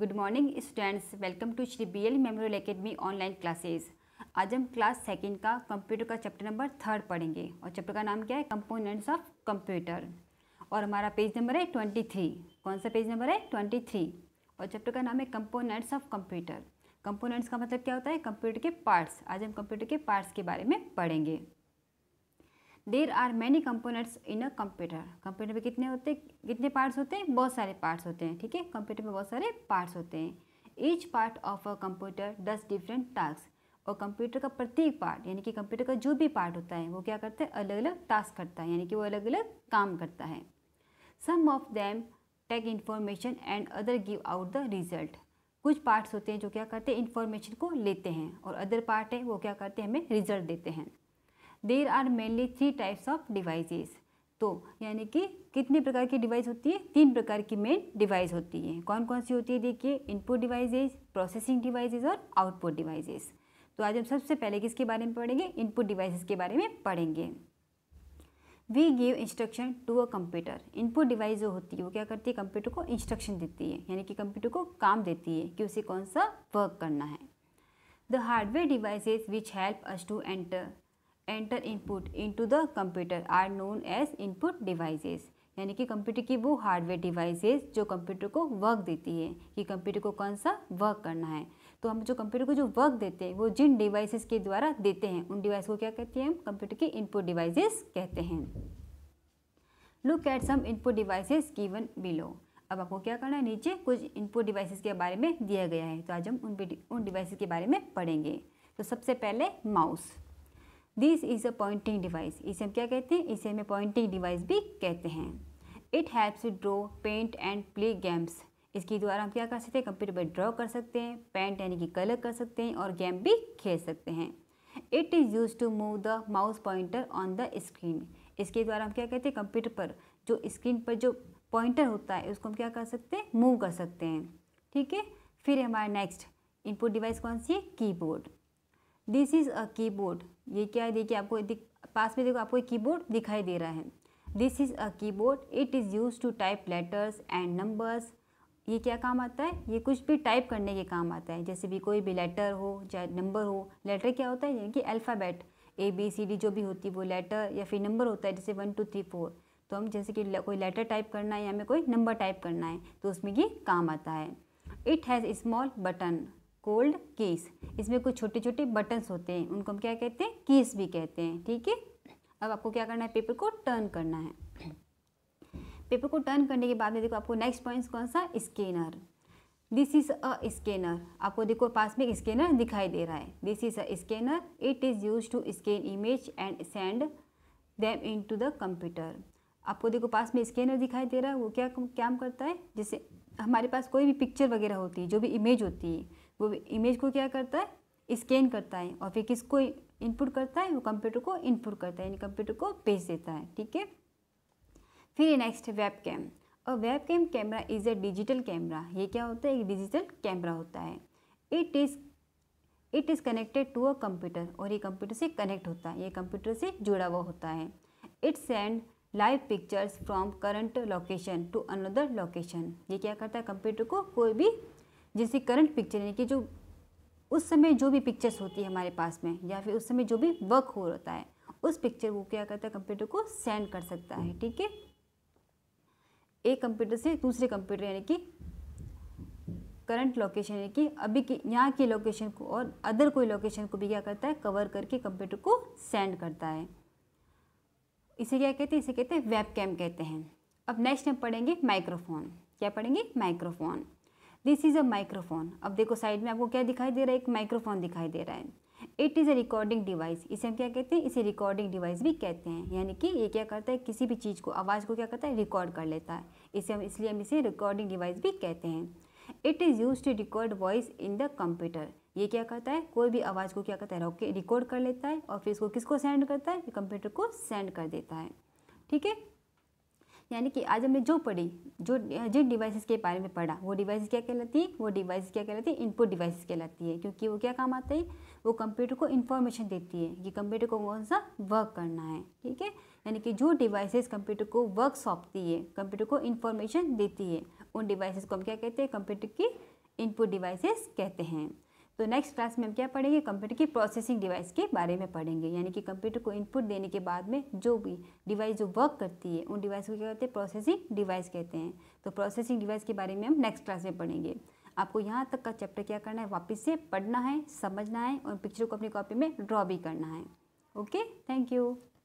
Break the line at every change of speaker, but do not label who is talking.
good morning students welcome to Shri B L memorial academy online classes आज हम class second का computer का chapter number third पढ़ेंगे और चैप्टर का नाम क्या है कंपोनेंट्स ऑफ कंप्यूटर और हमारा पेज नंबर है ट्वेंटी थ्री कौन सा पेज नंबर है ट्वेंटी थ्री और चैप्टर का नाम है कंपोनेंट्स ऑफ कंप्यूटर कंपोनेंट्स का मतलब क्या होता है कंप्यूटर के पार्ट्स आज हम कंप्यूटर के पार्ट्स के बारे में पढ़ेंगे there are many components in a computer computer में कितने होते कितने पार्ट्स होते हैं बहुत सारे पार्ट्स होते हैं ठीक है कंप्यूटर में बहुत सारे पार्ट्स होते हैं each part of a computer does different task और कंप्यूटर का प्रत्येक पार्ट यानी कि कंप्यूटर का जो भी पार्ट होता है वो क्या करता है अलग अलग टास्क करता है यानी कि वो अलग अलग काम करता है some of them take information and other give out the result कुछ पार्ट्स होते हैं जो क्या करते हैं इन्फॉर्मेशन को लेते हैं और अदर पार्ट है वो क्या करते हैं हमें रिजल्ट देते हैं there are mainly three types of devices तो यानी कि कितने प्रकार की डिवाइस होती है तीन प्रकार की मेन डिवाइस होती है कौन कौन सी होती है देखिए इनपुट डिवाइसेस प्रोसेसिंग डिवाइसेस और आउटपुट डिवाइसेस तो आज हम सबसे पहले किसके बारे में पढ़ेंगे इनपुट डिवाइसेस के बारे में पढ़ेंगे we give instruction to a computer input device जो होती है वो क्या करती है कंप्यूटर को इंस्ट्रक्शन देती है यानी कि कंप्यूटर को काम देती है कि उसे कौन सा वर्क करना है the hardware devices which help us to enter enter input into the computer are known as input devices यानी कि कंप्यूटर की वो हार्डवेयर डिवाइसेस जो कंप्यूटर को वर्क देती है कि कंप्यूटर को कौन सा वर्क करना है तो हम जो कंप्यूटर को जो वर्क देते हैं वो जिन डिवाइसेस के द्वारा देते हैं उन डिवाइस को क्या कहते हैं हम कंप्यूटर की इनपुट डिवाइसेस कहते हैं look at some input devices given below अब आपको क्या करना है नीचे कुछ इनपुट डिवाइसेस के बारे में दिया गया है तो आज हम उन उन डिवाइसेस के बारे में पढ़ेंगे तो सबसे पहले mouse this is a pointing device इसे हम क्या कहते हैं इसे हमें पॉइंटिंग डिवाइस भी कहते हैं it helps to draw paint and play games इसके द्वारा हम क्या कर सकते हैं कंप्यूटर पर ड्रॉ कर सकते हैं पेंट यानी कि कलर कर सकते हैं और गेम भी खेल सकते हैं it is use to move the mouse pointer on the screen इसके द्वारा हम क्या कहते हैं कंप्यूटर पर जो स्क्रीन पर जो पॉइंटर होता है उसको हम क्या कर सकते हैं मूव कर सकते हैं ठीक है फिर हमारा नेक्स्ट इनपुट डिवाइस कौन सी है keyboard this is a keyboard ये क्या है देखिए आपको पास में देखो आपको एक कीबोर्ड दिखाई दे रहा है this is a keyboard it is use to type letters and numbers ये क्या काम आता है ये कुछ भी टाइप करने के काम आता है जैसे भी कोई भी लेटर हो चाहे नंबर हो लेटर क्या होता है यानी कि alphabet A B C D जो भी होती है वो लेटर या फिर नंबर होता है जैसे वन टू थ्री फोर तो हम जैसे कि कोई लेटर टाइप करना है या हमें कोई नंबर टाइप करना है तो उसमें ये काम आता है it has small button called keys इसमें कुछ छोटे छोटे बटन्स होते हैं उनको हम क्या कहते हैं कीस भी कहते हैं ठीक है अब आपको क्या करना है पेपर को टर्न करना है पेपर को टर्न करने के बाद में देखो आपको नेक्स्ट पॉइंट कौन सा scanner this is a scanner आपको देखो पास में स्कैनर दिखाई दे रहा है this is a scanner it is use to scan image and send them into the computer आपको देखो पास में स्कैनर दिखाई दे रहा है वो क्या काम करता है जैसे हमारे पास कोई भी पिक्चर वगैरह होती है जो भी इमेज होती है वो इमेज को क्या करता है स्कैन करता है और फिर किसको इनपुट करता है वो कंप्यूटर को इनपुट करता है यानी कंप्यूटर को भेज देता है ठीक है फिर नेक्स्ट वेब कैम और webcam camera is a digital camera ये क्या होता है एक डिजिटल कैमरा होता है it is it is connected to a computer और ये कंप्यूटर से कनेक्ट होता है ये कंप्यूटर से जुड़ा हुआ होता है it send live pictures from current location to another location ये क्या करता है कंप्यूटर को कोई भी जैसे करंट पिक्चर यानी कि जो उस समय जो भी पिक्चर्स होती है हमारे पास में या फिर उस समय जो भी वर्क हो रहा है उस पिक्चर को क्या करता है कंप्यूटर को सेंड कर सकता है ठीक है एक कंप्यूटर से दूसरे कंप्यूटर यानी कि करंट लोकेशन यानी कि अभी की यहाँ की लोकेशन को और अदर कोई लोकेशन को भी क्या करता है कवर करके कंप्यूटर को सेंड करता है इसे क्या कहते हैं इसे कहते हैं वेब कैम कहते हैं अब नेक्स्ट हम पढ़ेंगे माइक्रोफोन क्या पढ़ेंगे microphone this is a microphone अब देखो साइड में आपको क्या दिखाई दे रहा है एक माइक्रोफोन दिखाई दे रहा है it is a recording device इसे हम क्या कहते हैं इसे रिकॉर्डिंग डिवाइस भी कहते हैं यानी कि ये क्या करता है किसी भी चीज़ को आवाज़ को क्या करता है रिकॉर्ड कर लेता है इसे हम इसलिए हम इसे रिकॉर्डिंग डिवाइस भी कहते हैं it is use to record voice in the computer ये क्या करता है कोई भी आवाज़ को क्या करता है रोके रिकॉर्ड कर लेता है और फिर इसको किसको सेंड करता है कंप्यूटर को सेंड कर देता है ठीक है यानी कि आज हमने जो पढ़ी जो जिन डिवाइसेस के बारे में पढ़ा वो डिवाइस क्या कहलाती है वो डिवाइस क्या कहलाती है इनपुट डिवाइस कहलाती है क्योंकि वो क्या काम आते हैं वो कंप्यूटर को इन्फॉर्मेशन देती है कि कंप्यूटर को कौन सा वर्क करना है ठीक है यानी कि जो डिवाइसेस कंप्यूटर को वर्क सौंपती है कंप्यूटर को इन्फॉर्मेशन देती है उन डिवाइसेस को हम क्या कहते हैं कंप्यूटर की इनपुट डिवाइसेस कहते हैं तो नेक्स्ट क्लास में हम क्या पढ़ेंगे कंप्यूटर की प्रोसेसिंग डिवाइस के बारे में पढ़ेंगे यानी कि कंप्यूटर को इनपुट देने के बाद में जो भी डिवाइस जो वर्क करती है उन डिवाइस को क्या कहते हैं प्रोसेसिंग डिवाइस कहते हैं तो प्रोसेसिंग डिवाइस के बारे में हम नेक्स्ट क्लास में पढ़ेंगे आपको यहाँ तक का चैप्टर क्या करना है वापस से पढ़ना है समझना है और पिक्चर को अपनी कॉपी में ड्रॉ भी करना है ओके थैंक यू